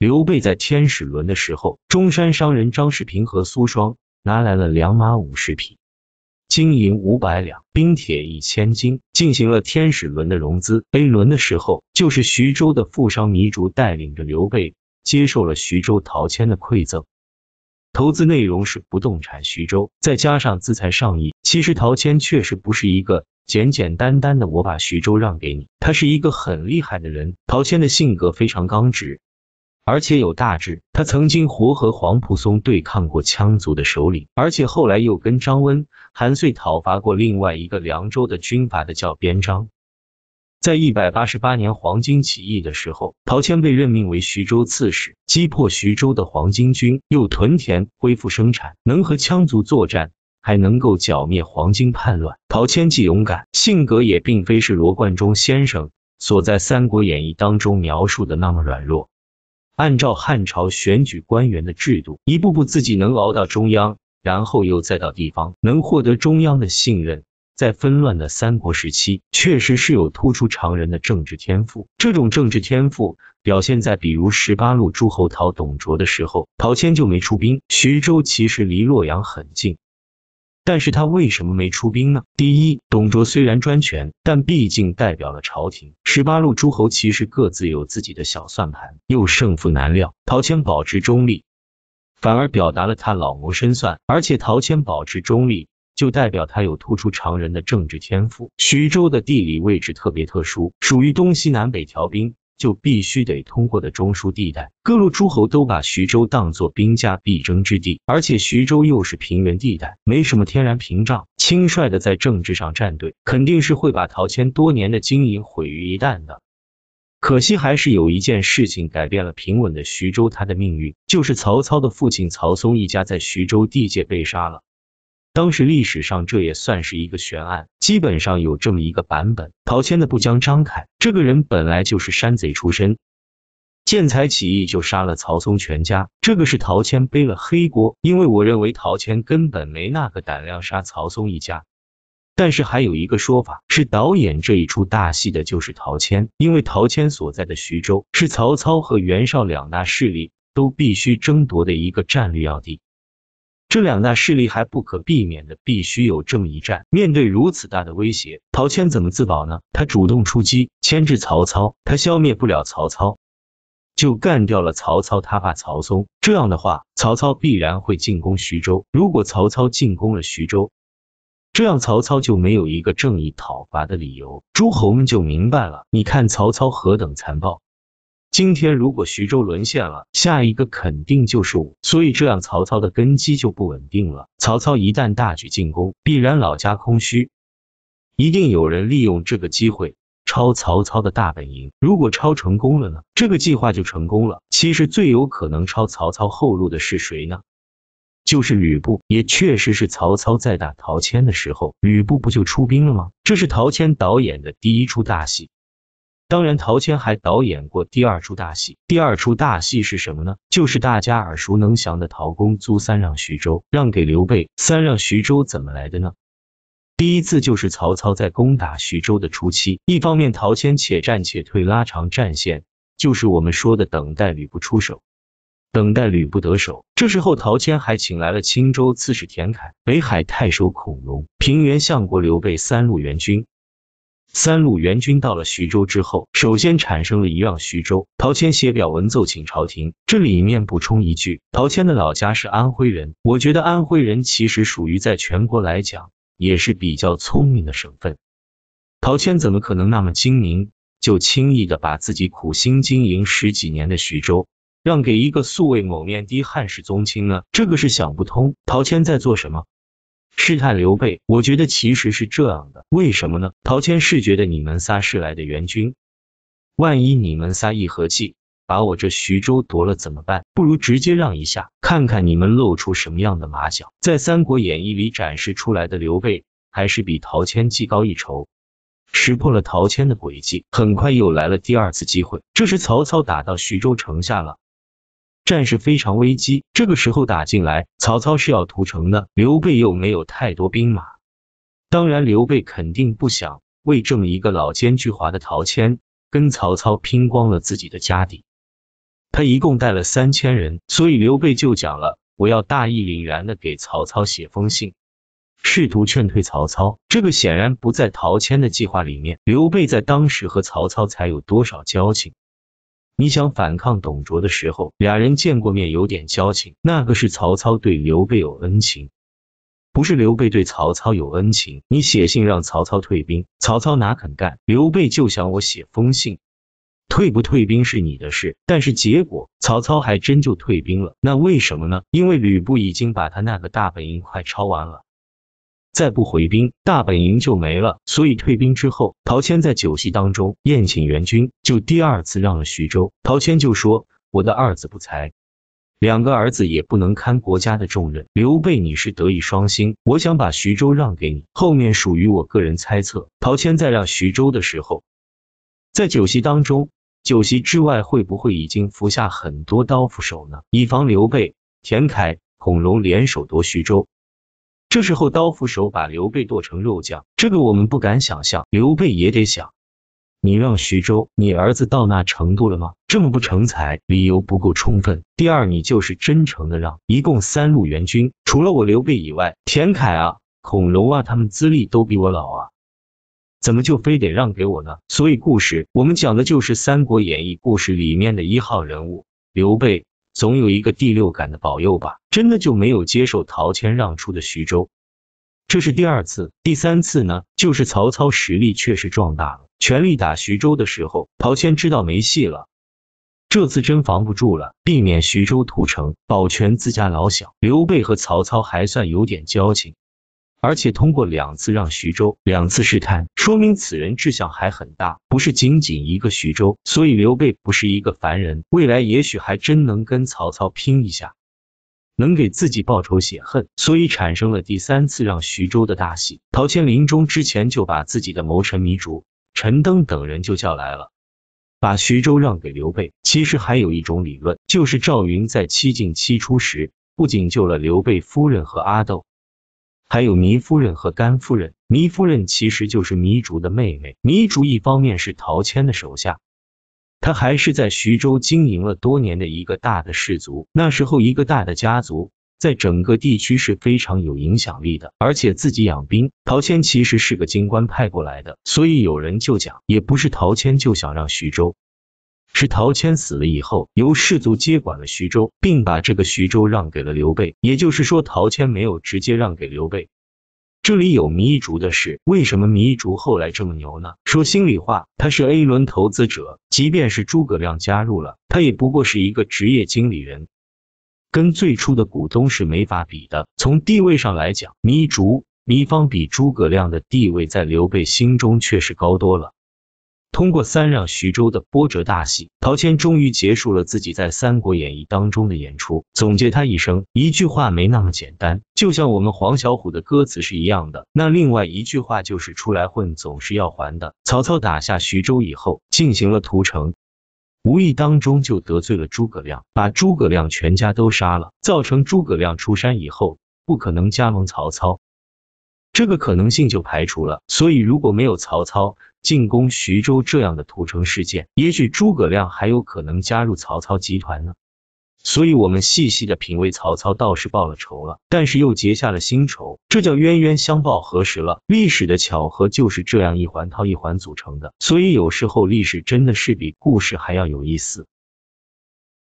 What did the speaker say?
刘备在天使轮的时候，中山商人张世平和苏双拿来了两马五十匹，金银五百两，兵铁一千斤，进行了天使轮的融资。A 轮的时候，就是徐州的富商糜竺带领着刘备接受了徐州陶谦的馈赠，投资内容是不动产徐州，再加上资财上亿。其实陶谦确实不是一个简简单单的我把徐州让给你，他是一个很厉害的人。陶谦的性格非常刚直。而且有大志，他曾经活和黄埔松对抗过羌族的首领，而且后来又跟张温、韩遂讨伐过另外一个凉州的军阀的叫边章。在一百八十八年黄巾起义的时候，陶谦被任命为徐州刺史，击破徐州的黄巾军，又屯田恢复生产，能和羌族作战，还能够剿灭黄巾叛乱。陶谦既勇敢，性格也并非是罗贯中先生所在《三国演义》当中描述的那么软弱。按照汉朝选举官员的制度，一步步自己能熬到中央，然后又再到地方，能获得中央的信任。在纷乱的三国时期，确实是有突出常人的政治天赋。这种政治天赋表现在，比如十八路诸侯讨董卓的时候，陶谦就没出兵。徐州其实离洛阳很近。但是他为什么没出兵呢？第一，董卓虽然专权，但毕竟代表了朝廷。十八路诸侯其实各自有自己的小算盘，又胜负难料。陶谦保持中立，反而表达了他老谋深算。而且陶谦保持中立，就代表他有突出常人的政治天赋。徐州的地理位置特别特殊，属于东西南北调兵。就必须得通过的中枢地带，各路诸侯都把徐州当做兵家必争之地，而且徐州又是平原地带，没什么天然屏障，轻率的在政治上站队，肯定是会把陶谦多年的经营毁于一旦的。可惜还是有一件事情改变了平稳的徐州他的命运，就是曹操的父亲曹嵩一家在徐州地界被杀了。当时历史上这也算是一个悬案，基本上有这么一个版本：，陶谦的部将张凯这个人本来就是山贼出身，见财起意就杀了曹嵩全家，这个是陶谦背了黑锅，因为我认为陶谦根本没那个胆量杀曹嵩一家。但是还有一个说法是导演这一出大戏的就是陶谦，因为陶谦所在的徐州是曹操和袁绍两大势力都必须争夺的一个战略要地。这两大势力还不可避免的必须有这么一战。面对如此大的威胁，陶谦怎么自保呢？他主动出击，牵制曹操。他消灭不了曹操，就干掉了曹操他爸曹嵩。这样的话，曹操必然会进攻徐州。如果曹操进攻了徐州，这样曹操就没有一个正义讨伐的理由，诸侯们就明白了。你看曹操何等残暴！今天如果徐州沦陷了，下一个肯定就是我，所以这样曹操的根基就不稳定了。曹操一旦大举进攻，必然老家空虚，一定有人利用这个机会抄曹操的大本营。如果抄成功了呢？这个计划就成功了。其实最有可能抄曹操后路的是谁呢？就是吕布，也确实是曹操在打陶谦的时候，吕布不就出兵了吗？这是陶谦导演的第一出大戏。当然，陶谦还导演过第二出大戏。第二出大戏是什么呢？就是大家耳熟能详的陶公三让徐州，让给刘备。三让徐州怎么来的呢？第一次就是曹操在攻打徐州的初期，一方面陶谦且战且退，拉长战线，就是我们说的等待吕布出手，等待吕布得手。这时候陶谦还请来了青州刺史田凯、北海太守孔融、平原相国刘备三路援军。三路援军到了徐州之后，首先产生了一让徐州。陶谦写表文奏请朝廷，这里面补充一句，陶谦的老家是安徽人，我觉得安徽人其实属于在全国来讲也是比较聪明的省份。陶谦怎么可能那么精明，就轻易的把自己苦心经营十几年的徐州让给一个素未谋面的汉室宗亲呢？这个是想不通。陶谦在做什么？试探刘备，我觉得其实是这样的，为什么呢？陶谦是觉得你们仨是来的援军，万一你们仨一合计，把我这徐州夺了怎么办？不如直接让一下，看看你们露出什么样的马脚。在《三国演义》里展示出来的刘备，还是比陶谦技高一筹，识破了陶谦的诡计。很快又来了第二次机会，这时曹操打到徐州城下了。战事非常危机，这个时候打进来，曹操是要屠城的。刘备又没有太多兵马，当然刘备肯定不想为这么一个老奸巨猾的陶谦跟曹操拼光了自己的家底。他一共带了三千人，所以刘备就讲了，我要大义凛然的给曹操写封信，试图劝退曹操。这个显然不在陶谦的计划里面。刘备在当时和曹操才有多少交情？你想反抗董卓的时候，俩人见过面，有点交情。那个是曹操对刘备有恩情，不是刘备对曹操有恩情。你写信让曹操退兵，曹操哪肯干？刘备就想我写封信，退不退兵是你的事。但是结果，曹操还真就退兵了。那为什么呢？因为吕布已经把他那个大本营快抄完了。再不回兵，大本营就没了。所以退兵之后，陶谦在酒席当中宴请援军，就第二次让了徐州。陶谦就说：“我的二子不才，两个儿子也不能堪国家的重任。刘备，你是德艺双馨，我想把徐州让给你。”后面属于我个人猜测，陶谦在让徐州的时候，在酒席当中、酒席之外，会不会已经服下很多刀斧手呢？以防刘备、田凯、孔融联手夺徐州。这时候刀斧手把刘备剁成肉酱，这个我们不敢想象。刘备也得想，你让徐州，你儿子到那程度了吗？这么不成才，理由不够充分。第二，你就是真诚的让，一共三路援军，除了我刘备以外，田凯啊、孔融啊，他们资历都比我老啊，怎么就非得让给我呢？所以故事我们讲的就是《三国演义》故事里面的一号人物刘备。总有一个第六感的保佑吧，真的就没有接受陶谦让出的徐州？这是第二次，第三次呢？就是曹操实力确实壮大了，全力打徐州的时候，陶谦知道没戏了，这次真防不住了，避免徐州屠城，保全自家老小。刘备和曹操还算有点交情。而且通过两次让徐州，两次试探，说明此人志向还很大，不是仅仅一个徐州。所以刘备不是一个凡人，未来也许还真能跟曹操拼一下，能给自己报仇雪恨。所以产生了第三次让徐州的大戏。陶谦临终之前就把自己的谋臣糜竺、陈登等人就叫来了，把徐州让给刘备。其实还有一种理论，就是赵云在七进七出时，不仅救了刘备夫人和阿斗。还有糜夫人和甘夫人，糜夫人其实就是糜竺的妹妹。糜竺一方面是陶谦的手下，他还是在徐州经营了多年的一个大的氏族。那时候一个大的家族在整个地区是非常有影响力的，而且自己养兵。陶谦其实是个京官派过来的，所以有人就讲，也不是陶谦就想让徐州。是陶谦死了以后，由士族接管了徐州，并把这个徐州让给了刘备。也就是说，陶谦没有直接让给刘备。这里有糜竺的事，为什么糜竺后来这么牛呢？说心里话，他是 A 轮投资者，即便是诸葛亮加入了，他也不过是一个职业经理人，跟最初的股东是没法比的。从地位上来讲，糜竺、糜芳比诸葛亮的地位在刘备心中却是高多了。通过三让徐州的波折大戏，陶谦终于结束了自己在《三国演义》当中的演出。总结他一生，一句话没那么简单。就像我们黄小虎的歌词是一样的。那另外一句话就是出来混，总是要还的。曹操打下徐州以后，进行了屠城，无意当中就得罪了诸葛亮，把诸葛亮全家都杀了，造成诸葛亮出山以后不可能加盟曹操。这个可能性就排除了。所以如果没有曹操进攻徐州这样的屠城事件，也许诸葛亮还有可能加入曹操集团呢。所以，我们细细的品味，曹操倒是报了仇了，但是又结下了新仇，这叫冤冤相报何时了？历史的巧合就是这样一环套一环组成的。所以，有时候历史真的是比故事还要有意思。